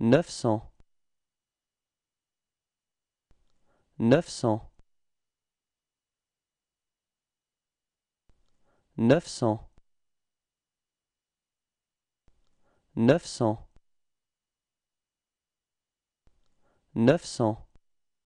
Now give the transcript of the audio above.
neuf cents neuf cents neuf neuf neuf cents